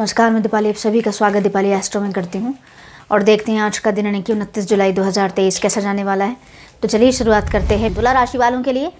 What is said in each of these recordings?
नमस्कार मैं दीपाली आप सभी का स्वागत दीपाली एस्ट्रो में करती हूँ और देखते हैं आज का दिन यानी कि उनतीस जुलाई 2023 कैसा जाने वाला है तो चलिए शुरुआत करते हैं तुला राशि वालों के लिए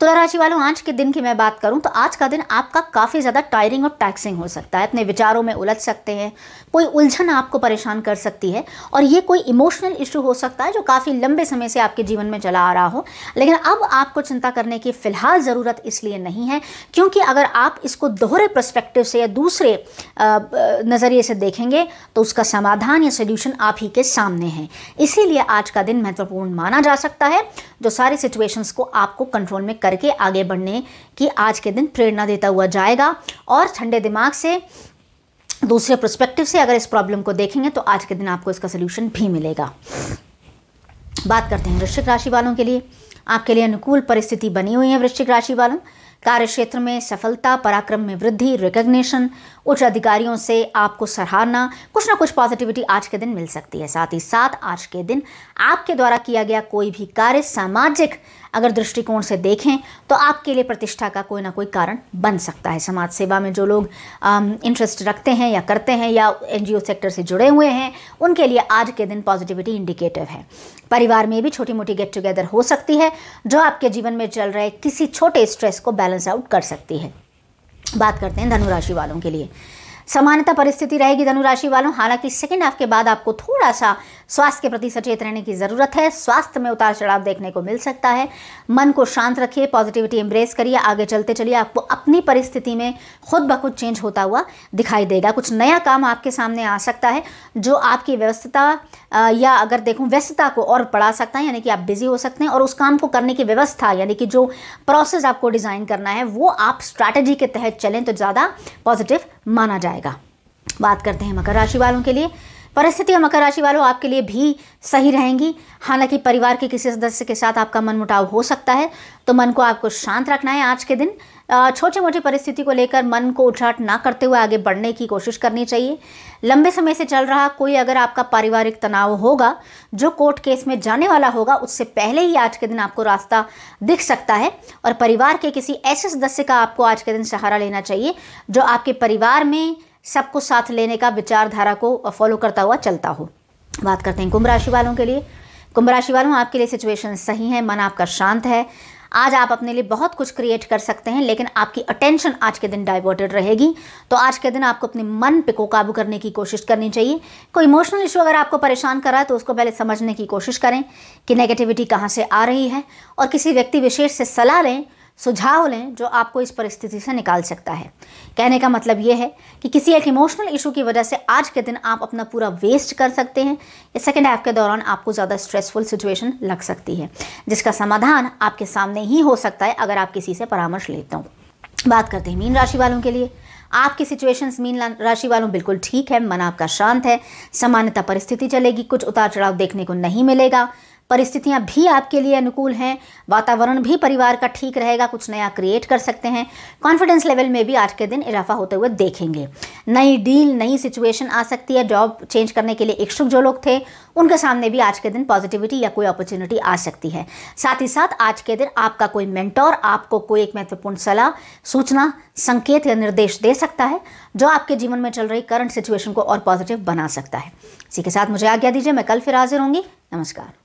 तुला तो राशि वालों आज के दिन की मैं बात करूं तो आज का दिन आपका काफ़ी ज़्यादा टायरिंग और टैक्सिंग हो सकता है अपने विचारों में उलझ सकते हैं कोई उलझन आपको परेशान कर सकती है और ये कोई इमोशनल इशू हो सकता है जो काफ़ी लंबे समय से आपके जीवन में चला आ रहा हो लेकिन अब आपको चिंता करने की फ़िलहाल ज़रूरत इसलिए नहीं है क्योंकि अगर आप इसको दोहरे प्रस्पेक्टिव से या दूसरे नज़रिए से देखेंगे तो उसका समाधान या सोल्यूशन आप ही के सामने है इसीलिए आज का दिन महत्वपूर्ण माना जा सकता है जो सारी सिचुएशंस को आपको कंट्रोल में करके आगे बढ़ने की आज के दिन प्रेरणा देता हुआ जाएगा और ठंडे दिमाग से दूसरे प्रस्पेक्टिव से अगर इस प्रॉब्लम को देखेंगे तो आज के दिन आपको इसका सोल्यूशन भी मिलेगा बात करते हैं वृश्चिक राशि वालों के लिए आपके लिए अनुकूल परिस्थिति बनी हुई है वृश्चिक राशि वालों कार्य क्षेत्र में सफलता पराक्रम में वृद्धि रिकग्निशन उच्च अधिकारियों से आपको सराहना कुछ ना कुछ पॉजिटिविटी आज के दिन मिल सकती है साथ ही साथ आज के दिन आपके द्वारा किया गया कोई भी कार्य सामाजिक अगर दृष्टिकोण से देखें तो आपके लिए प्रतिष्ठा का कोई ना कोई कारण बन सकता है समाज सेवा में जो लोग इंटरेस्ट रखते हैं या करते हैं या एन सेक्टर से जुड़े हुए हैं उनके लिए आज के दिन पॉजिटिविटी इंडिकेटिव है परिवार में भी छोटी मोटी गेट टुगेदर हो सकती है जो आपके जीवन में चल रहे किसी छोटे स्ट्रेस को बैलेंस बैलेंस आउट कर सकती है बात करते हैं धनुराशि वालों के लिए समानता परिस्थिति रहेगी धनुराशि वालों हालांकि सेकेंड हाफ के बाद आपको थोड़ा सा स्वास्थ्य के प्रति सचेत रहने की ज़रूरत है स्वास्थ्य में उतार चढ़ाव देखने को मिल सकता है मन को शांत रखिए पॉजिटिविटी एम्ब्रेस करिए आगे चलते चलिए आपको अपनी परिस्थिति में खुद ब खुद चेंज होता हुआ दिखाई देगा कुछ नया काम आपके सामने आ सकता है जो आपकी व्यवस्थता या अगर देखूँ व्यस्तता को और बढ़ा सकता है यानी कि आप बिज़ी हो सकते हैं और उस काम को करने की व्यवस्था यानी कि जो प्रोसेस आपको डिज़ाइन करना है वो आप स्ट्रैटेजी के तहत चलें तो ज़्यादा पॉजिटिव माना जाएगा बात करते हैं मकर राशि वालों के लिए परिस्थितियाँ मकर राशि वालों आपके लिए भी सही रहेंगी हालांकि परिवार के किसी सदस्य के साथ आपका मन मुटाव हो सकता है तो मन को आपको शांत रखना है आज के दिन छोटे मोटे परिस्थिति को लेकर मन को उछाट ना करते हुए आगे बढ़ने की कोशिश करनी चाहिए लंबे समय से चल रहा कोई अगर आपका पारिवारिक तनाव होगा जो कोर्ट केस में जाने वाला होगा उससे पहले ही आज के दिन आपको रास्ता दिख सकता है और परिवार के किसी ऐसे सदस्य का आपको आज के दिन सहारा लेना चाहिए जो आपके परिवार में सबको साथ लेने का विचारधारा को फॉलो करता हुआ चलता हो बात करते हैं कुंभ राशि वालों के लिए कुंभ राशि वालों आपके लिए सिचुएशन सही है मन आपका शांत है आज आप अपने लिए बहुत कुछ क्रिएट कर सकते हैं लेकिन आपकी अटेंशन आज के दिन डाइवर्टेड रहेगी तो आज के दिन आपको अपने मन पे को काबू करने की कोशिश करनी चाहिए कोई इमोशनल इशू अगर आपको परेशान कर रहा है तो उसको पहले समझने की कोशिश करें कि नेगेटिविटी कहाँ से आ रही है और किसी व्यक्ति विशेष से सलाह लें सुझाव लें जो आपको इस परिस्थिति से निकाल सकता है कहने का मतलब यह है कि किसी एक इमोशनल इशू की वजह से आज के दिन आप अपना पूरा वेस्ट कर सकते हैं या सेकेंड हाफ के दौरान आपको ज़्यादा स्ट्रेसफुल सिचुएशन लग सकती है जिसका समाधान आपके सामने ही हो सकता है अगर आप किसी से परामर्श लेते हो बात करते हैं मीन राशि वालों के लिए आपकी सिचुएशंस मीन राशि वालों बिल्कुल ठीक है मन आपका शांत है सामान्यता परिस्थिति चलेगी कुछ उतार चढ़ाव देखने को नहीं मिलेगा परिस्थितियाँ भी आपके लिए अनुकूल हैं वातावरण भी परिवार का ठीक रहेगा कुछ नया क्रिएट कर सकते हैं कॉन्फिडेंस लेवल में भी आज के दिन इजाफा होते हुए देखेंगे नई डील नई सिचुएशन आ सकती है जॉब चेंज करने के लिए इच्छुक जो लोग थे उनके सामने भी आज के दिन पॉजिटिविटी या कोई अपॉर्चुनिटी आ सकती है साथ ही साथ आज के दिन आपका कोई मेंटोर आपको कोई एक महत्वपूर्ण सलाह सूचना संकेत या निर्देश दे सकता है जो आपके जीवन में चल रही करंट सिचुएशन को और पॉजिटिव बना सकता है इसी के साथ मुझे आज्ञा दीजिए मैं कल फिर हाजिर होंगी नमस्कार